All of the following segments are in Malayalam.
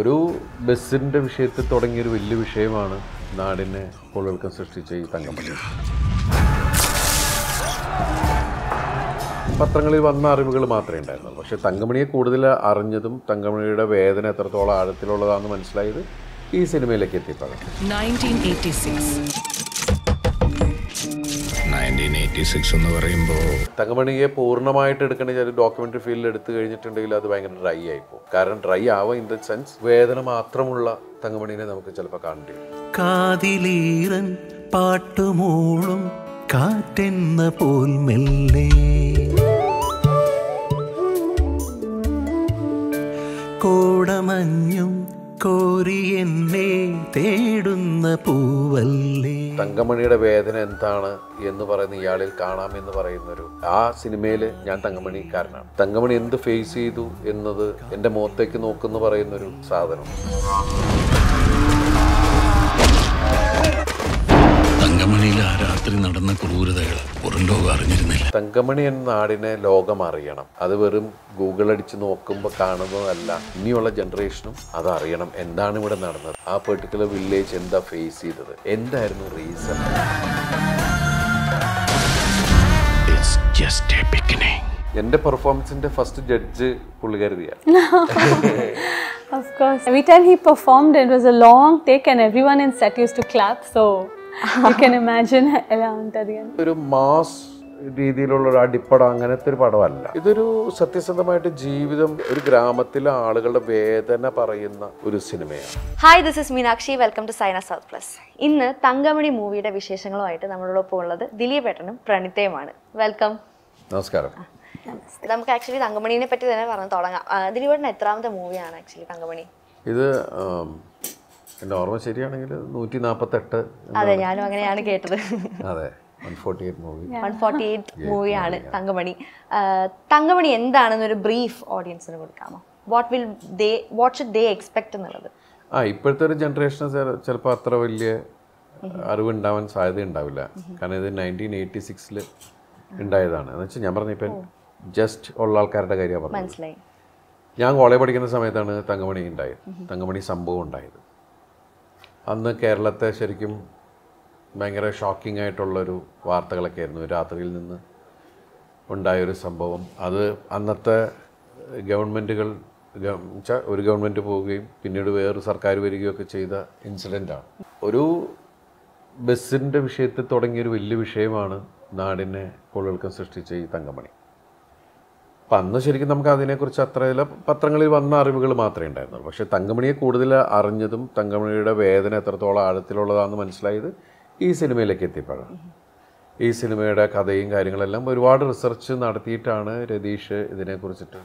ഒരു ബസ്സിൻ്റെ വിഷയത്തിൽ തുടങ്ങിയൊരു വലിയ വിഷയമാണ് നാടിനെ കോളിളക്കം സൃഷ്ടിച്ച ഈ തങ്കമണി പത്രങ്ങളിൽ വന്ന അറിവുകൾ മാത്രമേ ഉണ്ടായിരുന്നുള്ളൂ പക്ഷേ തങ്കമണിയെ കൂടുതൽ അറിഞ്ഞതും തങ്കമണിയുടെ വേദന എത്രത്തോളം ആഴത്തിലുള്ളതാണെന്ന് മനസ്സിലായത് ഈ സിനിമയിലേക്ക് എത്തിയപ്പോഴാണ് എയ്റ്റി സിക്സ് എന്ന് പറയുമ്പോൾ തങ്കമണിയെ പൂർണ്ണമായിട്ട് എടുക്കണമെങ്കിൽ ഒരു ഡോക്യുമെന്ററി ഫീൽഡിൽ എടുത്തു കഴിഞ്ഞിട്ടുണ്ടെങ്കിൽ അത് ഭയങ്കര ഡ്രൈ ആയിപ്പോൾ കാരണം ഡ്രൈ ആവുക ഇൻ ദ സെൻസ് വേദന മാത്രമുള്ള തങ്കമണിനെ നമുക്ക് ചിലപ്പോൾ കാണേണ്ടി കാതിലീറൻ പാട്ടുമൂളും കാറ്റെന്ന പോൽ മെല്ലെ കോടമഞ്ഞും കോരി തേടുന്ന പൂവല്ലേ തങ്കമണിയുടെ വേദന എന്താണ് എന്ന് പറയുന്ന ഇയാളിൽ കാണാം എന്ന് പറയുന്നൊരു ആ സിനിമയിൽ ഞാൻ തങ്കമണിക്കാരനാണ് തങ്കമണി എന്ത് ഫേസ് ചെയ്തു എന്നത് എൻ്റെ മുഖത്തേക്ക് നോക്കുന്നു പറയുന്നൊരു സാധനം രാത്രി നടന്ന ക്രൂരതകൾ പുറം ലോകം അറിഞ്ഞിരുന്നില്ല തങ്കമണി എന്ന നാടിനെ ലോകം അറിയണം അത് വെറും ഗൂഗിൾ അടിച്ച് നോക്കുമ്പോൾ കാണുന്നതല്ല ഇനിയുള്ള ജനറേഷനും അത് അറിയണം എന്താണ് ഇവിടെ നടന്നത് ആ പെർട്ടിക്കുലർ വില്ലേജ് എന്താ ഫേസ് ചെയ്തത് എന്തായിരുന്നു റീസൺ എന്റെ പെർഫോമൻസിന്റെ ഫസ്റ്റ് ജഡ്ജ് പുള്ളിക്കാരിയാണ് Of course. Every time he performed, it was a long take, and everyone in set used to clap. So ഒരു మాస్ രീതിയിലുള്ള ഒരു അടിപ്പട അങ്ങനത്തെ ഒരു പടമല്ല ഇതൊരു സത്യസന്ധമായിട്ട് ജീവിതം ഒരു ഗ്രാമത്തിലെ ആളുകളുടെ വേദന പറയുന്ന ഒരു സിനിമയാണ് hi this is Meenakshi welcome to Saina South Plus ഇന്ന് തങ്കമണി മൂവിയുടെ വിശേഷങ്ങളുമായിട്ട് ഒപ്പം ഉള്ളത് ദിലീപേട്ടനും പ്രണിതയുമാണ് വെൽക്കം നമസ്കാരം നമുക്ക് ആക്ച്വലി തങ്കമണിനെ പറ്റി തന്നെ പറഞ്ഞു തുടങ്ങാം ദിലീപേട്ടൻ എത്രാമത്തെ മൂവിയാണ് ആക്ച്വലി തങ്കമണി ഇത് എൻ്റെ ഓർമ്മ ശരിയാണെങ്കിൽ നൂറ്റി നാൽപ്പത്തെട്ട് അതെ ഞാനും അങ്ങനെയാണ് കേട്ടത് അതെ വൺ ഫോർട്ടി തങ്കമണി തങ്കമണി എന്താണെന്നൊരു ബ്രീഫ് ഓഡിയൻസിന് കൊടുക്കാമോ what will they what should they expect എന്നുള്ളത് ആ ഇപ്പോഴത്തെ ഒരു ജനറേഷൻ ചിലപ്പോൾ അത്ര വലിയ അറിവുണ്ടാവാൻ സാധ്യത ഉണ്ടാവില്ല കാരണം ഇത് നയൻറ്റീൻ എയ്റ്റി സിക്സിൽ ഉണ്ടായതാണ് എന്ന് വെച്ചാൽ ഞാൻ പറഞ്ഞ ഇപ്പം ജസ്റ്റ് ഉള്ള ആൾക്കാരുടെ കാര്യമാണ് മനസ്സിലായി ഞാൻ കോളേജ് പഠിക്കുന്ന സമയത്താണ് തങ്കമണി ഉണ്ടായത് തങ്കമണി സംഭവം ഉണ്ടായത് അന്ന് കേരളത്തെ ശരിക്കും ഭയങ്കര ഷോക്കിംഗ് ആയിട്ടുള്ളൊരു വാർത്തകളൊക്കെ ആയിരുന്നു രാത്രിയിൽ നിന്ന് ഉണ്ടായൊരു സംഭവം അത് അന്നത്തെ ഗവൺമെൻറ്റുകൾ ഒരു ഗവൺമെൻറ് പോവുകയും പിന്നീട് വേറൊരു സർക്കാർ വരികയൊക്കെ ചെയ്ത ഇൻസിഡൻ്റാണ് ഒരു ബസ്സിൻ്റെ വിഷയത്തിൽ തുടങ്ങിയൊരു വലിയ വിഷയമാണ് നാടിനെ കൊള്ളൽക്കം സൃഷ്ടിച്ച ഈ തങ്കമണി അപ്പം അന്ന് ശരിക്കും നമുക്ക് അതിനെക്കുറിച്ച് അത്രയില്ല പത്രങ്ങളിൽ വന്ന അറിവുകൾ മാത്രമേ ഉണ്ടായിരുന്നുള്ളൂ പക്ഷേ തങ്കമണിയെ കൂടുതൽ അറിഞ്ഞതും തങ്കമണിയുടെ വേദന എത്രത്തോളം ആഴത്തിലുള്ളതാണെന്ന് മനസ്സിലായത് ഈ സിനിമയിലേക്ക് എത്തിയപ്പോഴാണ് ഈ സിനിമയുടെ കഥയും കാര്യങ്ങളെല്ലാം ഒരുപാട് റിസർച്ച് നടത്തിയിട്ടാണ് രതീഷ് ഇതിനെക്കുറിച്ചിട്ട്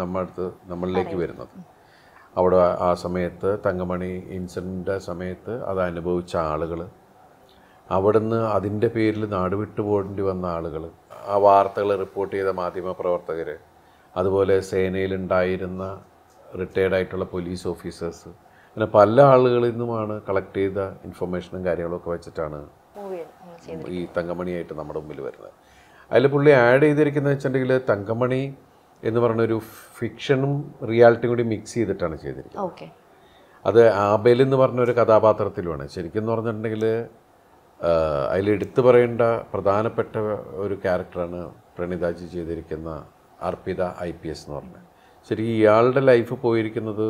നമ്മടുത്ത് നമ്മളിലേക്ക് വരുന്നത് അവിടെ ആ സമയത്ത് തങ്കമണി ഇൻസിഡൻ്റ് സമയത്ത് അത് അനുഭവിച്ച ആളുകൾ അവിടുന്ന് അതിൻ്റെ പേരിൽ നാട് വിട്ടു പോകേണ്ടി വന്ന ആളുകൾ ആ വാർത്തകൾ റിപ്പോർട്ട് ചെയ്ത മാധ്യമപ്രവർത്തകർ അതുപോലെ സേനയിലുണ്ടായിരുന്ന റിട്ടയർഡ് ആയിട്ടുള്ള പോലീസ് ഓഫീസേഴ്സ് അങ്ങനെ പല ആളുകളിൽ നിന്നുമാണ് കളക്ട് ചെയ്ത ഇൻഫർമേഷനും കാര്യങ്ങളൊക്കെ വെച്ചിട്ടാണ് ഈ തങ്കമണിയായിട്ട് നമ്മുടെ മുമ്പിൽ വരുന്നത് അതിൽ പുള്ളി ആഡ് ചെയ്തിരിക്കുന്നത് വെച്ചിട്ടുണ്ടെങ്കിൽ തങ്കമണി എന്ന് പറഞ്ഞൊരു ഫിക്ഷനും റിയാലിറ്റിയും കൂടി മിക്സ് ചെയ്തിട്ടാണ് ചെയ്തിരിക്കുന്നത് അത് ആബേൽ എന്ന് പറഞ്ഞ ഒരു കഥാപാത്രത്തിലുമാണ് ശരിക്കും എന്ന് പറഞ്ഞിട്ടുണ്ടെങ്കിൽ അതിൽ എടുത്തു പറയേണ്ട പ്രധാനപ്പെട്ട ഒരു ക്യാരക്ടറാണ് പ്രണിതാജി ചെയ്തിരിക്കുന്ന അർപ്പിത ഐ പി എസ് എന്ന് പറഞ്ഞത് ശരിക്കും ഇയാളുടെ ലൈഫ് പോയിരിക്കുന്നത്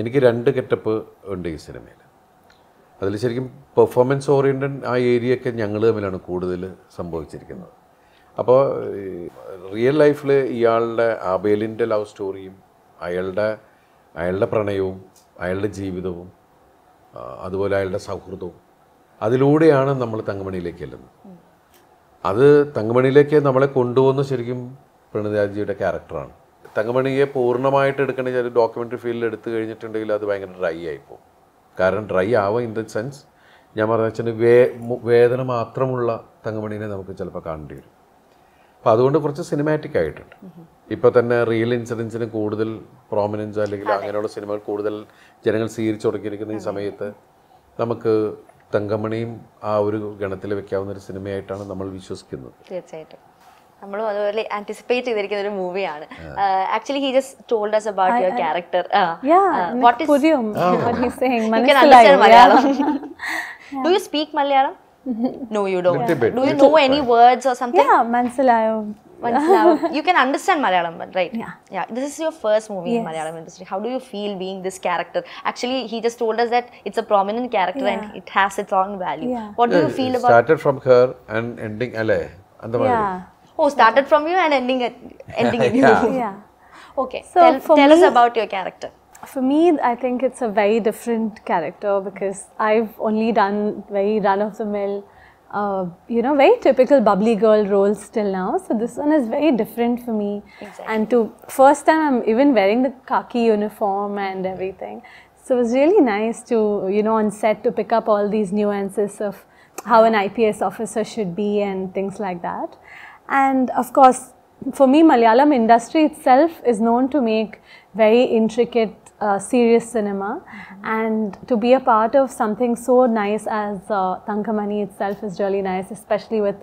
എനിക്ക് രണ്ട് കെറ്റപ്പ് ഉണ്ട് ഈ സിനിമയിൽ അതിൽ ശരിക്കും പെർഫോമൻസ് ഓറിയൻറ്റഡ് ആ ഏരിയയൊക്കെ ഞങ്ങൾ തമ്മിലാണ് കൂടുതൽ സംഭവിച്ചിരിക്കുന്നത് അപ്പോൾ റിയൽ ലൈഫിൽ ഇയാളുടെ ആബേലിൻ്റെ ലവ് സ്റ്റോറിയും അയാളുടെ അയാളുടെ പ്രണയവും അയാളുടെ ജീവിതവും അതുപോലെ അയാളുടെ സൗഹൃദവും അതിലൂടെയാണ് നമ്മൾ തങ്കമണിയിലേക്ക് എല്ലാം അത് തങ്കമണിയിലേക്ക് നമ്മളെ കൊണ്ടുപോകുന്ന ശരിക്കും പ്രണിതാജിയുടെ ക്യാരക്ടറാണ് തങ്കമണിയെ പൂർണ്ണമായിട്ട് എടുക്കണമെങ്കിൽ ഒരു ഡോക്യുമെൻ്ററി ഫീൽഡിൽ എടുത്തു കഴിഞ്ഞിട്ടുണ്ടെങ്കിൽ അത് ഭയങ്കര ഡ്രൈ ആയിപ്പോകും കാരണം ഡ്രൈ ആവുക ഇൻ ദ സെൻസ് ഞാൻ പറഞ്ഞ വെച്ചാൽ വേ വേദന മാത്രമുള്ള തങ്കമണിനെ നമുക്ക് ചിലപ്പോൾ കാണേണ്ടി വരും അപ്പോൾ അതുകൊണ്ട് കുറച്ച് സിനിമാറ്റിക് ആയിട്ടുണ്ട് ഇപ്പോൾ തന്നെ റിയൽ ഇൻസിഡൻസിന് കൂടുതൽ പ്രോമിനൻസ് അല്ലെങ്കിൽ അങ്ങനെയുള്ള സിനിമകൾ കൂടുതൽ ജനങ്ങൾ സ്വീകരിച്ചു തുടങ്ങിയിരിക്കുന്ന ഈ സമയത്ത് നമുക്ക് തങ്കമണിയും ആ ഒരു ഗണത്തിൽ വെക്കാവുന്ന ഒരു സിനിമയായിട്ടാണ് നമ്മൾ വിശ്വസിക്കുന്നത് തീർച്ചയായിട്ടും നമ്മളും അതുപോലെ ആന്റിസിപ്പേറ്റ് ചെയ്തിരിക്കുന്ന ഒരു മൂവിയാണ് actually he just told us about your character what is പുതിയ he saying Malayalam do you speak Malayalam no you don't do you know any words or something മനസ്സിലായോ മനസ്സിലാവും you can Yeah. Malayalam This is your first movie in Malayalam industry. How do you feel being this character? Actually, he just told us that it's a prominent character yeah. and it has its own value. Yeah. What do you feel it about? Started from her and ending LA. Yeah. Oh, started from you and ending at, ending in you. Yeah. Okay. So tell, tell me, us about your character. For me, I think it's a very different character because I've only done very run of the mill uh, you know, very typical bubbly girl roles till now. So this one is very different for me. Exactly. And to first time I'm even wearing the khaki uniform and everything. So it was really nice to, you know, on set to pick up all these nuances of how an IPS officer should be and things like that. And of course, for me, Malayalam industry itself is known to make very intricate uh, serious cinema mm-hmm. and to be a part of something so nice as uh, Tankamani itself is really nice, especially with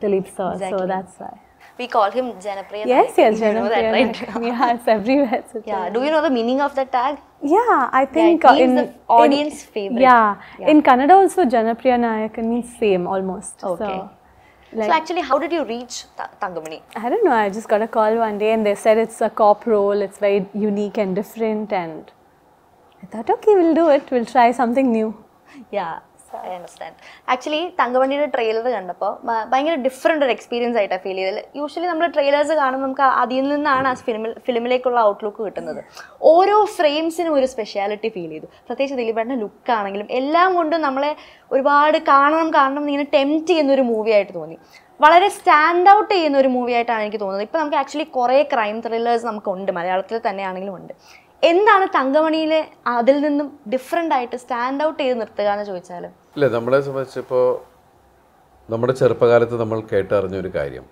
Dilip sir. Exactly. So that's why. We call him Janapriya. Yes, yes, you Janapriya. Know that, right? yeah, it's everywhere. It's yeah. Do you know the meaning of the tag? Yeah, I think yeah, in the audience in, favorite. Yeah. yeah. in Canada also Janapriya Nayakan means fame almost. Okay. So. Like, so actually, how did you reach Tangamani? I don't know. I just got a call one day, and they said it's a cop role. It's very unique and different, and I thought, okay, we'll do it. We'll try something new. Yeah, I understand actually തങ്കവണ്ടിയുടെ ട്രെയിലർ കണ്ടപ്പോൾ ഭയങ്കര ഡിഫറെൻ്റ് ഒരു എക്സ്പീരിയൻസ് ആയിട്ടാണ് ഫീൽ ചെയ്തത് യൂഷ്വലി നമ്മൾ ട്രെയിലേഴ്സ് കാണുമ്പോൾ നമുക്ക് അതിൽ നിന്നാണ് ആ ഫിലിമിൽ ഫിലിമിലേക്കുള്ള ഔട്ട്ലുക്ക് കിട്ടുന്നത് ഓരോ ഫ്രെയിംസിനും ഒരു സ്പെഷ്യാലിറ്റി ഫീൽ ചെയ്തു പ്രത്യേകിച്ച് ദിലീപേട്ടൻ്റെ ലുക്കാണെങ്കിലും എല്ലാം കൊണ്ടും നമ്മളെ ഒരുപാട് കാണണം കാണണം ഇങ്ങനെ ടെംപ്റ്റ് ചെയ്യുന്ന ഒരു മൂവി ആയിട്ട് തോന്നി വളരെ സ്റ്റാൻഡ് ഔട്ട് ചെയ്യുന്ന ഒരു മൂവി ആയിട്ടാണ് എനിക്ക് തോന്നുന്നത് ഇപ്പോൾ നമുക്ക് ആക്ച്വലി കുറേ ക്രൈം ത്രില്ലേഴ്സ് നമുക്കുണ്ട് മലയാളത്തിൽ തന്നെയാണെങ്കിലും ഉണ്ട് എന്താണ് തങ്കമണിയിലെ അതിൽ നിന്നും ഡിഫറെൻ്റ് ആയിട്ട് സ്റ്റാൻഡ് ഔട്ട് ചെയ്ത് നിർത്തുക എന്ന് ചോദിച്ചാൽ ഇല്ല നമ്മളെ സംബന്ധിച്ചിപ്പോൾ നമ്മുടെ ചെറുപ്പകാലത്ത് നമ്മൾ കേട്ടറിഞ്ഞൊരു കാര്യം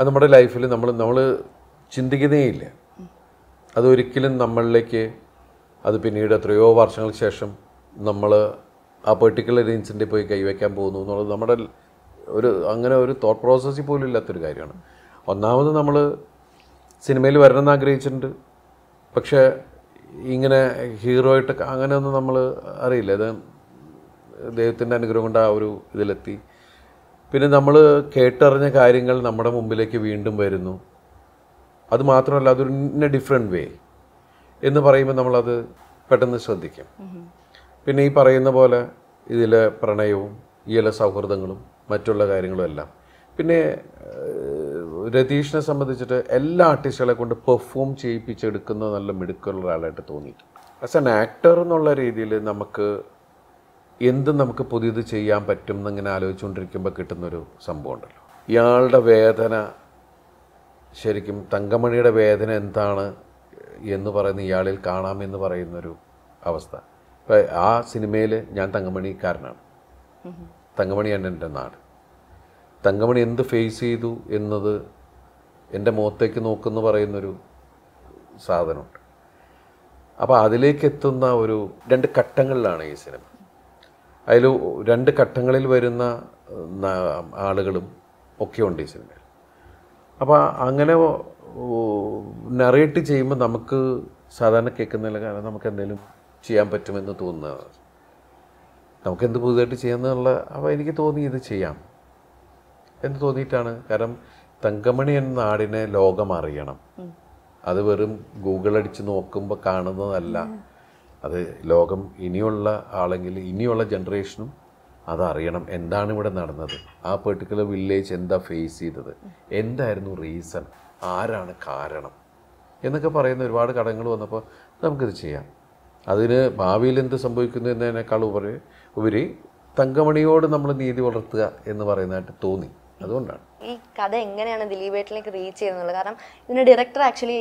അത് നമ്മുടെ ലൈഫിൽ നമ്മൾ നമ്മൾ ഇല്ല അതൊരിക്കലും നമ്മളിലേക്ക് അത് പിന്നീട് എത്രയോ വർഷങ്ങൾക്ക് ശേഷം നമ്മൾ ആ പെർട്ടിക്കുലർ ഇൻസിഡൻറ്റിൽ പോയി കൈവയ്ക്കാൻ പോകുന്നു എന്നുള്ളത് നമ്മുടെ ഒരു അങ്ങനെ ഒരു തോട്ട് പ്രോസസ്സിൽ പോലും ഇല്ലാത്തൊരു കാര്യമാണ് ഒന്നാമത് നമ്മൾ സിനിമയിൽ വരണം എന്ന് ആഗ്രഹിച്ചിട്ടുണ്ട് പക്ഷേ ഇങ്ങനെ ഹീറോ ആയിട്ട് അങ്ങനെയൊന്നും നമ്മൾ അറിയില്ല അത് ദൈവത്തിൻ്റെ അനുഗ്രഹം കൊണ്ട് ആ ഒരു ഇതിലെത്തി പിന്നെ നമ്മൾ കേട്ടറിഞ്ഞ കാര്യങ്ങൾ നമ്മുടെ മുമ്പിലേക്ക് വീണ്ടും വരുന്നു അത് മാത്രമല്ല അതൊരു ഇന്ന ഡിഫറെൻറ്റ് വേ എന്ന് പറയുമ്പോൾ നമ്മളത് പെട്ടെന്ന് ശ്രദ്ധിക്കും പിന്നെ ഈ പറയുന്ന പോലെ ഇതിലെ പ്രണയവും ഈയിലെ സൗഹൃദങ്ങളും മറ്റുള്ള കാര്യങ്ങളും എല്ലാം പിന്നെ രതീഷിനെ സംബന്ധിച്ചിട്ട് എല്ലാ ആർട്ടിസ്റ്റുകളെ കൊണ്ട് പെർഫോം ചെയ്യിപ്പിച്ചെടുക്കുന്ന നല്ല മിടുക്കുള്ള ഒരാളായിട്ട് തോന്നിയിട്ടുണ്ട് ആസ് ആൻ ആക്ടർ എന്നുള്ള രീതിയിൽ നമുക്ക് എന്തും നമുക്ക് പുതിയത് ചെയ്യാൻ പറ്റും എന്നിങ്ങനെ ആലോചിച്ചുകൊണ്ടിരിക്കുമ്പോൾ കിട്ടുന്നൊരു സംഭവം ഉണ്ടല്ലോ ഇയാളുടെ വേദന ശരിക്കും തങ്കമണിയുടെ വേദന എന്താണ് എന്ന് പറയുന്ന ഇയാളിൽ കാണാമെന്ന് പറയുന്നൊരു അവസ്ഥ ഇപ്പം ആ സിനിമയിൽ ഞാൻ തങ്കമണിക്കാരനാണ് തങ്കമണിയാണ് എൻ്റെ നാട് തങ്കമണി എന്ത് ഫേസ് ചെയ്തു എന്നത് എൻ്റെ മുഖത്തേക്ക് നോക്കുന്നു പറയുന്നൊരു സാധനമുണ്ട് അപ്പോൾ അതിലേക്ക് എത്തുന്ന ഒരു രണ്ട് ഘട്ടങ്ങളിലാണ് ഈ സിനിമ അതിൽ രണ്ട് ഘട്ടങ്ങളിൽ വരുന്ന ആളുകളും ഒക്കെ ഉണ്ട് ഈ സിനിമയിൽ അപ്പോൾ അങ്ങനെ നറേറ്റ് ചെയ്യുമ്പോൾ നമുക്ക് സാധാരണ കേൾക്കുന്നതിൽ കാരണം നമുക്ക് എന്തെങ്കിലും ചെയ്യാൻ പറ്റുമെന്ന് തോന്നുന്നതാണ് നമുക്കെന്ത് പുതുതായിട്ട് ചെയ്യാമെന്നുള്ള അപ്പോൾ എനിക്ക് തോന്നി ഇത് ചെയ്യാം എന്ന് തോന്നിയിട്ടാണ് കാരണം തങ്കമണി എന്ന നാടിനെ ലോകം അറിയണം അത് വെറും ഗൂഗിൾ അടിച്ച് നോക്കുമ്പോൾ കാണുന്നതല്ല അത് ലോകം ഇനിയുള്ള ആളെങ്കിൽ ഇനിയുള്ള ജനറേഷനും അതറിയണം എന്താണ് ഇവിടെ നടന്നത് ആ പെർട്ടിക്കുലർ വില്ലേജ് എന്താ ഫേസ് ചെയ്തത് എന്തായിരുന്നു റീസൺ ആരാണ് കാരണം എന്നൊക്കെ പറയുന്ന ഒരുപാട് കടങ്ങൾ വന്നപ്പോൾ നമുക്കിത് ചെയ്യാം അതിന് ഭാവിയിൽ എന്ത് സംഭവിക്കുന്നു എന്നതിനേക്കാൾ ഉപരി ഉപരി തങ്കമണിയോട് നമ്മൾ നീതി വളർത്തുക എന്ന് പറയുന്നതായിട്ട് തോന്നി അതുകൊണ്ടാണ് ഈ കഥ എങ്ങനെയാണ് ദിലീപേട്ടിലേക്ക് റീച്ച് ചെയ്യുന്നത് കാരണം ഇതിന്റെ ഡയറക്ടർ ആക്ച്വലി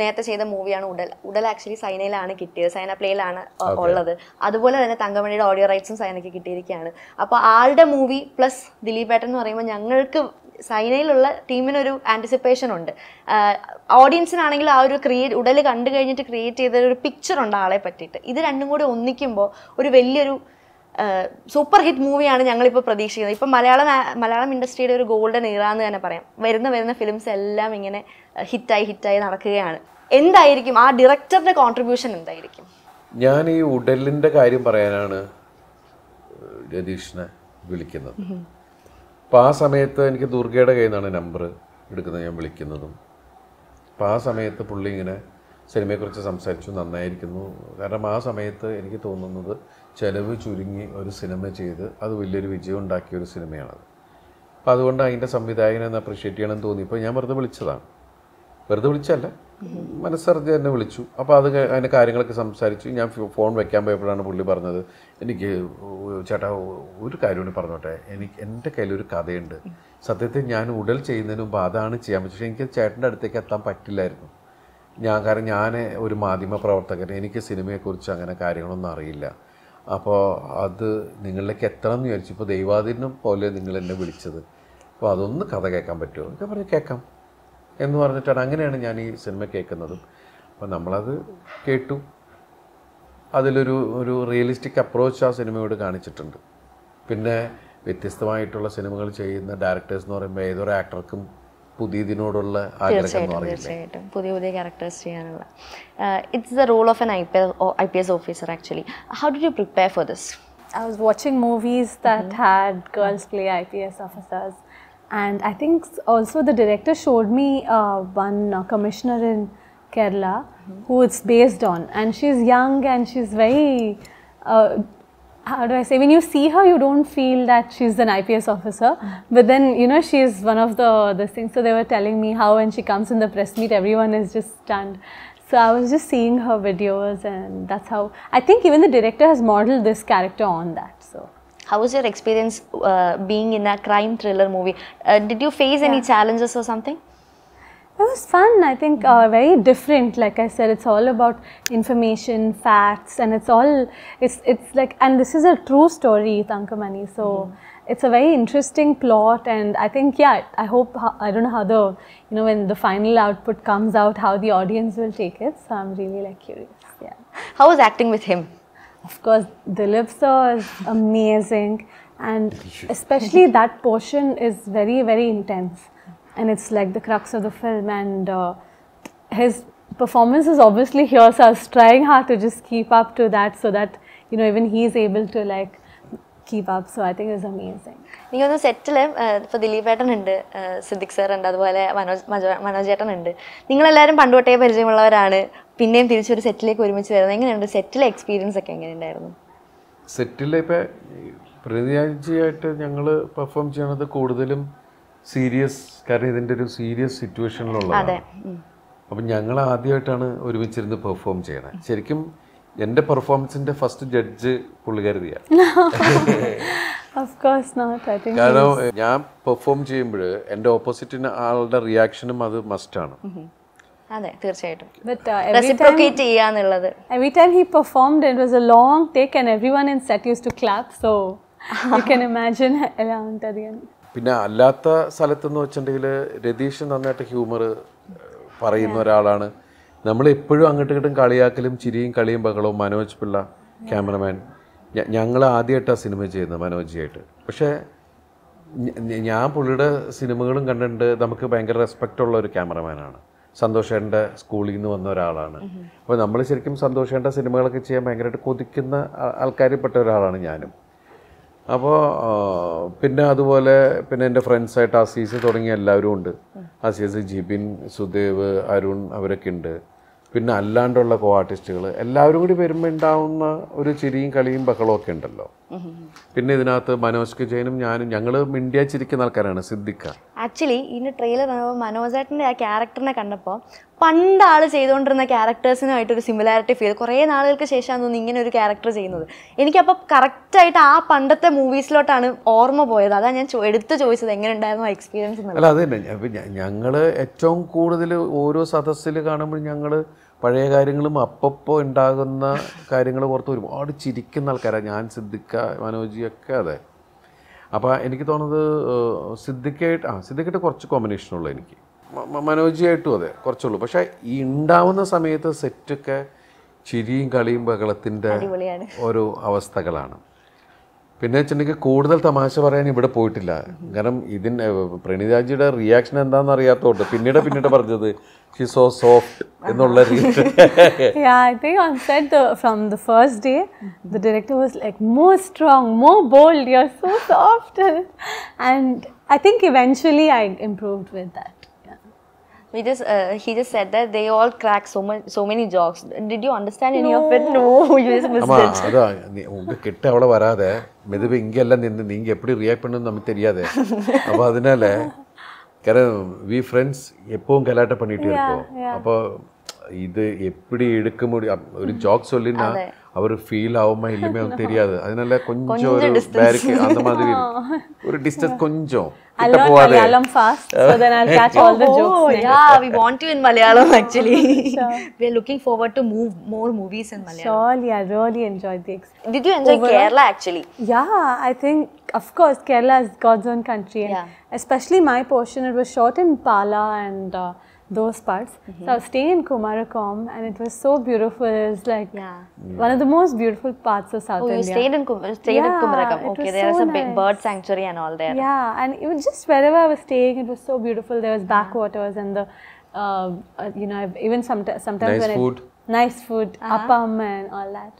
നേരത്തെ ചെയ്ത മൂവിയാണ് ഉടൽ ഉടൽ ആക്ച്വലി സൈനയിലാണ് കിട്ടിയത് സൈന പ്ലേയിലാണ് ഉള്ളത് അതുപോലെ തന്നെ തങ്കമണിയുടെ ഓഡിയോ റൈറ്റ്സും സൈനയ്ക്ക് കിട്ടിയിരിക്കുകയാണ് അപ്പോൾ ആളുടെ മൂവി പ്ലസ് ദിലീപേട്ടൻ എന്ന് പറയുമ്പോൾ ഞങ്ങൾക്ക് സൈനയിലുള്ള ടീമിനൊരു ആൻറ്റിസിപ്പേഷൻ ഉണ്ട് ഓഡിയൻസിനാണെങ്കിൽ ആ ഒരു ക്രിയേറ്റ് ഉടൽ കണ്ടു കഴിഞ്ഞിട്ട് ക്രിയേറ്റ് ചെയ്ത ഒരു പിക്ചർ ഉണ്ട് ആളെ പറ്റിയിട്ട് ഇത് രണ്ടും കൂടി ഒന്നിക്കുമ്പോൾ ഒരു വലിയൊരു സൂപ്പർ ഹിറ്റ് മൂവിയാണ് ഞങ്ങളിപ്പോൾ പ്രതീക്ഷിക്കുന്നത് ഇപ്പം മലയാളം മലയാളം ഇൻഡസ്ട്രിയുടെ ഒരു ഗോൾഡൻ ഇറാന്ന് എന്ന് തന്നെ പറയാം വരുന്ന വരുന്ന ഫിലിംസ് എല്ലാം ഇങ്ങനെ ഹിറ്റായി ഹിറ്റായി നടക്കുകയാണ് എന്തായിരിക്കും ആ ഡയറക്ടറുടെ കോൺട്രിബ്യൂഷൻ എന്തായിരിക്കും ഞാൻ ഈ ഉടലിൻ്റെ കാര്യം പറയാനാണ് രതീഷിനെ വിളിക്കുന്നത് അപ്പോൾ ആ സമയത്ത് എനിക്ക് ദുർഗയുടെ കയ്യിൽ നിന്നാണ് നമ്പർ എടുക്കുന്നത് ഞാൻ വിളിക്കുന്നതും അപ്പം ആ സമയത്ത് പുള്ളി ഇങ്ങനെ സിനിമയെക്കുറിച്ച് സംസാരിച്ചു നന്നായിരിക്കുന്നു കാരണം ആ സമയത്ത് എനിക്ക് തോന്നുന്നത് ചിലവ് ചുരുങ്ങി ഒരു സിനിമ ചെയ്ത് അത് വലിയൊരു വിജയം ഉണ്ടാക്കിയ ഒരു സിനിമയാണത് അപ്പോൾ അതുകൊണ്ട് അതിൻ്റെ സംവിധായകനെ ഒന്ന് അപ്രീഷിയേറ്റ് ചെയ്യണമെന്ന് ഇപ്പോൾ ഞാൻ വെറുതെ വിളിച്ചതാണ് വെറുതെ വിളിച്ചല്ല മനസ്സറിഞ്ഞ് തന്നെ വിളിച്ചു അപ്പോൾ അത് അതിൻ്റെ കാര്യങ്ങളൊക്കെ സംസാരിച്ചു ഞാൻ ഫോൺ വെക്കാൻ പോയപ്പോഴാണ് പുള്ളി പറഞ്ഞത് എനിക്ക് ചേട്ടാ ഒരു കാര്യം കൂടി പറഞ്ഞോട്ടെ എനിക്ക് എൻ്റെ ഒരു കഥയുണ്ട് സത്യത്തിൽ ഞാൻ ഉടൽ ചെയ്യുന്നതിന് മുമ്പ് അതാണ് ചെയ്യാൻ പറ്റും പക്ഷേ എനിക്ക് ചേട്ടൻ്റെ അടുത്തേക്ക് എത്താൻ പറ്റില്ലായിരുന്നു ഞാൻ കാരണം ഞാൻ ഒരു മാധ്യമ പ്രവർത്തകൻ എനിക്ക് സിനിമയെക്കുറിച്ച് അങ്ങനെ കാര്യങ്ങളൊന്നും അറിയില്ല അപ്പോൾ അത് നിങ്ങളിലേക്ക് എത്തണം എന്ന് വിചാരിച്ചു ഇപ്പോൾ ദൈവാധീനം പോലെ നിങ്ങൾ എന്നെ വിളിച്ചത് അപ്പോൾ അതൊന്ന് കഥ കേൾക്കാൻ പറ്റുമോ എന്നൊക്കെ പറഞ്ഞ് കേൾക്കാം എന്ന് പറഞ്ഞിട്ടാണ് അങ്ങനെയാണ് ഞാൻ ഈ സിനിമ കേൾക്കുന്നതും അപ്പോൾ നമ്മളത് കേട്ടു അതിലൊരു ഒരു റിയലിസ്റ്റിക് അപ്രോച്ച് ആ സിനിമയോട് കാണിച്ചിട്ടുണ്ട് പിന്നെ വ്യത്യസ്തമായിട്ടുള്ള സിനിമകൾ ചെയ്യുന്ന ഡയറക്ടേഴ്സ് എന്ന് പറയുമ്പോൾ ഏതൊരു ആക്ടർക്കും പുതിയതിനോടുള്ള തീർച്ചയായിട്ടും തീർച്ചയായിട്ടും പുതിയ പുതിയ ക്യാരക്ടേഴ്സ് ചെയ്യാനുള്ള it's the role of N I P L I P S officer actually how do you I was watching movies that mm-hmm. had girls play IPS officers. And I think also the director showed me uh, one uh, commissioner in Kerala mm-hmm. who is based on. And she's young and she's very uh, how do I say, when you see her, you don't feel that she's an IPS officer. But then, you know, she is one of the, the things. So they were telling me how when she comes in the press meet, everyone is just stunned. So I was just seeing her videos and that's how, I think even the director has modeled this character on that. So. How was your experience uh, being in a crime thriller movie? Uh, did you face yeah. any challenges or something? It was fun. I think uh, mm-hmm. very different. Like I said, it's all about information, facts, and it's all it's it's like and this is a true story, Tankamani. So mm. it's a very interesting plot, and I think yeah, I hope I don't know how the you know when the final output comes out, how the audience will take it. So I'm really like curious. Yeah. How was acting with him? Of course, Dilip sir is amazing, and especially that portion is very very intense and it's like the crux of the film. And uh, his performances obviously here, so I was trying hard to just keep up to that, so that you know even he's able to like keep up so I think is amazing എനിക്ക് തോന്നുന്നു സെറ്റിൽ ഇപ്പോൾ ദിലീപ് ഏട്ടൻ ഉണ്ട് സിദ്ദിഖ് സാർ ഉണ്ട് അതുപോലെ മനോജ് മനോജ് ഏട്ടൻ ഉണ്ട് നിങ്ങളെല്ലാവരും പണ്ട് തൊട്ടേ പരിചയമുള്ളവരാണ് പിന്നെയും തിരിച്ചൊരു സെറ്റിലേക്ക് ഒരുമിച്ച് വരുന്നത് എങ്ങനെയുണ്ട് സെറ്റിലെ എക്സ്പീരിയൻസ് ഒക്കെ എങ്ങനെയുണ്ടായിരുന്നു സെറ്റിലെ ഇപ്പോൾ പ്രതിയാഴ്ചയായിട്ട് ഞങ്ങൾ പെർഫോം ചെയ്യണത് കൂടുതലും സീരിയസ് കാരണം ഇതിൻ്റെ ഒരു സീരിയസ് സിറ്റുവേഷനിലുള്ളതാണ് അപ്പം ഞങ്ങൾ ആദ്യമായിട്ടാണ് ഒരുമിച്ചിരുന്ന് പെർഫോം ചെയ്യണത് ശരിക്കും എൻ്റെ പെർഫോമൻസിൻ്റെ ഫസ്റ്റ് ജഡ്ജ് പുള്ളിക്കരുതിയാണ് കാരണം ഞാൻ പെർഫോം ചെയ്യുമ്പോൾ എൻ്റെ ഓപ്പോസിറ്റിന് ആളുടെ റിയാക്ഷനും അത് മസ്റ്റാണ് അതെ തീർച്ചയായിട്ടും he performed it was a take and in to so you imagine പിന്നെ അല്ലാത്ത സ്ഥലത്തെന്ന് വെച്ചിട്ടുണ്ടെങ്കിൽ രതീഷ് നന്നായിട്ട് ഹ്യൂമർ പറയുന്ന ഒരാളാണ് നമ്മൾ എപ്പോഴും അങ്ങോട്ടും ഇങ്ങോട്ടും കളിയാക്കലും ചിരിയും കളിയും ബഹളവും മനോജ് പിള്ള ക്യാമറമാൻ ഞങ്ങൾ ആദ്യമായിട്ടാണ് സിനിമ ചെയ്യുന്നത് മനോജിയായിട്ട് പക്ഷേ ഞാൻ പുള്ളിയുടെ സിനിമകളും കണ്ടിട്ടുണ്ട് നമുക്ക് ഭയങ്കര റെസ്പെക്റ്റ് ഉള്ള ഒരു ക്യാമറമാനാണ് സന്തോഷേൻ്റെ സ്കൂളിൽ നിന്ന് വന്ന ഒരാളാണ് അപ്പോൾ നമ്മൾ ശരിക്കും സന്തോഷേൻ്റെ സിനിമകളൊക്കെ ചെയ്യാൻ ഭയങ്കരമായിട്ട് കൊതിക്കുന്ന ആൾക്കാരിൽപ്പെട്ട ഒരാളാണ് ഞാനും അപ്പോൾ പിന്നെ അതുപോലെ പിന്നെ എൻ്റെ ഫ്രണ്ട്സായിട്ട് അസീസ് തുടങ്ങിയ എല്ലാവരും ഉണ്ട് അസീസ് ജിബിൻ സുദേവ് അരുൺ അവരൊക്കെ ഉണ്ട് പിന്നെ അല്ലാണ്ടുള്ള കോ ആർട്ടിസ്റ്റുകൾ എല്ലാവരും കൂടി വരുമ്പോൾ ഉണ്ടാവുന്ന ഒരു ചിരിയും കളിയും ബഹളമൊക്കെ ഉണ്ടല്ലോ പിന്നെ ഇതിനകത്ത് മനോജ് കെ ജയനും ഞാനും ഞങ്ങൾ ചിരിക്കുന്ന ആൾക്കാരാണ് സിദ്ധിക്ക ആക്ച്വലി ഇന്ന് ട്രെയിലർ മനോജേട്ടൻ്റെ ആ ക്യാരക്ടറിനെ കണ്ടപ്പോൾ പണ്ട് ആൾ ചെയ്തുകൊണ്ടിരുന്ന ക്യാരക്ടേഴ്സിനുമായിട്ട് ഒരു സിമിലാരിറ്റി ഫീൽ കുറേ നാളുകൾക്ക് ശേഷമാണ് തോന്നുന്നു ഇങ്ങനെ ഒരു ക്യാരക്ടർ ചെയ്യുന്നത് എനിക്കപ്പോൾ കറക്റ്റായിട്ട് ആ പണ്ടത്തെ മൂവീസിലോട്ടാണ് ഓർമ്മ പോയത് അതാണ് ഞാൻ എടുത്തു ചോദിച്ചത് എങ്ങനെ ഉണ്ടായിരുന്നു ആ എക്സ്പീരിയൻസ് അല്ല അത് തന്നെ ഞങ്ങൾ ഏറ്റവും കൂടുതൽ ഓരോ സദസ്സിൽ കാണുമ്പോൾ ഞങ്ങൾ പഴയ കാര്യങ്ങളും അപ്പപ്പോൾ ഉണ്ടാകുന്ന കാര്യങ്ങൾ പുറത്ത് ഒരുപാട് ചിരിക്കുന്ന ആൾക്കാരാണ് ഞാൻ സിദ്ദിഖ മനോജിയൊക്കെ അതെ അപ്പോൾ എനിക്ക് തോന്നുന്നത് സിദ്ദിഖായിട്ട് ആ സിദ്ദിഖായിട്ട് കുറച്ച് കോമ്പിനേഷനുള്ളൂ എനിക്ക് മനോജിയായിട്ടും അതെ കുറച്ചുള്ളൂ പക്ഷേ ഈ ഉണ്ടാവുന്ന സമയത്ത് സെറ്റൊക്കെ ചിരിയും കളിയും ബഹളത്തിൻ്റെ ഒരു അവസ്ഥകളാണ് പിന്നെ വെച്ചിട്ടുണ്ടെങ്കിൽ കൂടുതൽ തമാശ പറയാൻ ഇവിടെ പോയിട്ടില്ല കാരണം ഇതിൻ്റെ പ്രണീതാജിയുടെ റിയാക്ഷൻ എന്താണെന്ന് അറിയാത്തോണ്ട് പിന്നീട് പിന്നീട് പറഞ്ഞത് ഷി സോ സോഫ്റ്റ് എന്നുള്ള from the first day the director was like more strong more bold you are so soft and I think eventually I improved with that we just uh, he just said that they all crack so much so many jokes did you understand any no. of it no you just missed ஆமா அதான் உங்க கிட்ட அவ்வளோ வராத மெதுவே இங்க எல்லாம் நின்று நீங்க எப்படி ரியாக்ட் பண்ணணும் நமக்கு தெரியாது அப்போ அதனால கரெக்ட் வி ஃப்ரெண்ட்ஸ் எப்பவும் கலாட்டம் பண்ணிட்டு இருக்கோம் அப்போ இது எப்படி எடுக்க முடியும் ஒரு ஜாக் சொல்லினா அவர் ஃபீல் ஆகுமா இல்லையுமே அவருக்கு தெரியாது அதனால கொஞ்சம் ஒரு பேருக்கு அந்த மாதிரி ஒரு டிஸ்டன்ஸ் கொஞ்சம் I learned Malayalam fast, so then i catch all the oh, jokes. Oh, yeah, we want you in Malayalam actually. We're looking forward to move more movies in Malayalam. Surely, I really enjoyed the Did you enjoy Kerala actually? Yeah, I think, of course, Kerala is God's own country. And Especially my portion, it was shot in Pala and... Uh, those parts. Mm-hmm. So I was staying in Kumarakom and it was so beautiful. It was like yeah. one of the most beautiful parts of South oh, India. Oh, you stayed in Kum- stayed yeah, Kumarakom. Okay, there so was a nice. bird sanctuary and all there. Yeah, and just wherever I was staying, it was so beautiful. There was backwaters and the, uh, uh you know, even sometimes sometimes nice when food. nice food, uh-huh. appam and all that.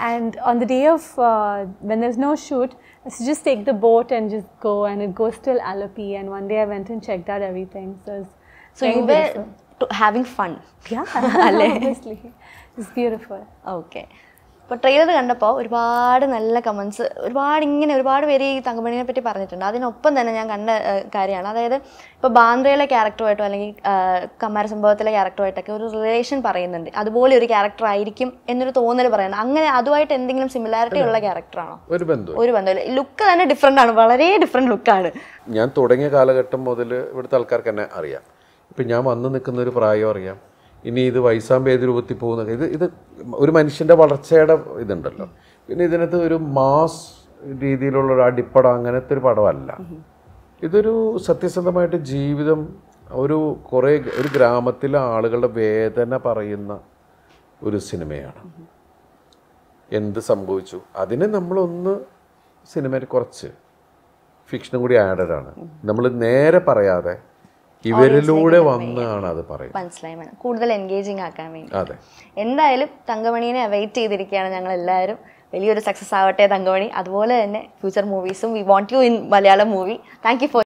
And on the day of uh, when there's no shoot, I so just take the boat and just go, and it goes till Alapi. And one day I went and checked out everything. So So Very you were t- having fun. Yeah, obviously. It's beautiful. Okay. ഇപ്പോൾ ട്രെയിലർ കണ്ടപ്പോൾ ഒരുപാട് നല്ല കമൻസ് ഒരുപാട് ഇങ്ങനെ ഒരുപാട് പേര് ഈ തങ്കമണിനെ പറ്റി പറഞ്ഞിട്ടുണ്ട് അതിനൊപ്പം തന്നെ ഞാൻ കണ്ട കാര്യമാണ് അതായത് ഇപ്പോൾ ബാന്ദ്രയിലെ ക്യാരക്ടറുമായിട്ടോ അല്ലെങ്കിൽ കമാര സംഭവത്തിലെ ക്യാരക്ടറുമായിട്ടൊക്കെ ഒരു റിലേഷൻ പറയുന്നുണ്ട് അതുപോലെ ഒരു ക്യാരക്ടർ ആയിരിക്കും എന്നൊരു തോന്നൽ പറയുന്നത് അങ്ങനെ അതുമായിട്ട് എന്തെങ്കിലും സിമിലാരിറ്റി ഉള്ള ക്യാരക്ടറാണോ ഒരു ബന്ധം ഒരു ബന്ധമില്ല ലുക്ക് തന്നെ ഡിഫറെൻ്റ് ആണ് വളരെ ഡിഫറെൻറ്റ് ലുക്കാണ് ഞാൻ തുടങ്ങിയ കാലഘട്ടം മുതൽ ഇവിടുത്തെ ആൾക്കാർക്ക് തന്നെ അറിയാം ഇപ്പം ഞാൻ വന്ന് നിൽക്കുന്ന ഒരു പ്രായം അറിയാം ഇനി ഇത് വയസ്സാകുമ്പോൾ രൂപത്തിൽ പോകുന്ന ഇത് ഇത് ഒരു മനുഷ്യൻ്റെ വളർച്ചയുടെ ഇതുണ്ടല്ലോ പിന്നെ ഇതിനകത്ത് ഒരു മാസ് രീതിയിലുള്ള ഒരു അടിപ്പടം അങ്ങനത്തെ ഒരു പടമല്ല ഇതൊരു സത്യസന്ധമായിട്ട് ജീവിതം ഒരു കുറേ ഒരു ഗ്രാമത്തിലെ ആളുകളുടെ വേദന പറയുന്ന ഒരു സിനിമയാണ് എന്ത് സംഭവിച്ചു അതിനെ നമ്മളൊന്ന് സിനിമയിൽ കുറച്ച് ഫിക്ഷനും കൂടി ആഡഡാണ് നമ്മൾ നേരെ പറയാതെ ഇവരിലൂടെ വന്നാണ് അത് പറയുന്നത് മനസ്സിലായി വേണം കൂടുതൽ എൻഗേജിങ് ആക്കാൻ വേണ്ടി അതെ എന്തായാലും തങ്കമണിനെ വെയിറ്റ് ചെയ്തിരിക്കുകയാണ് ഞങ്ങൾ എല്ലാവരും വലിയൊരു സക്സസ് ആവട്ടെ തങ്കമണി അതുപോലെ തന്നെ ഫ്യൂച്ചർ മൂവീസും we want you in Malayalam movie thank you four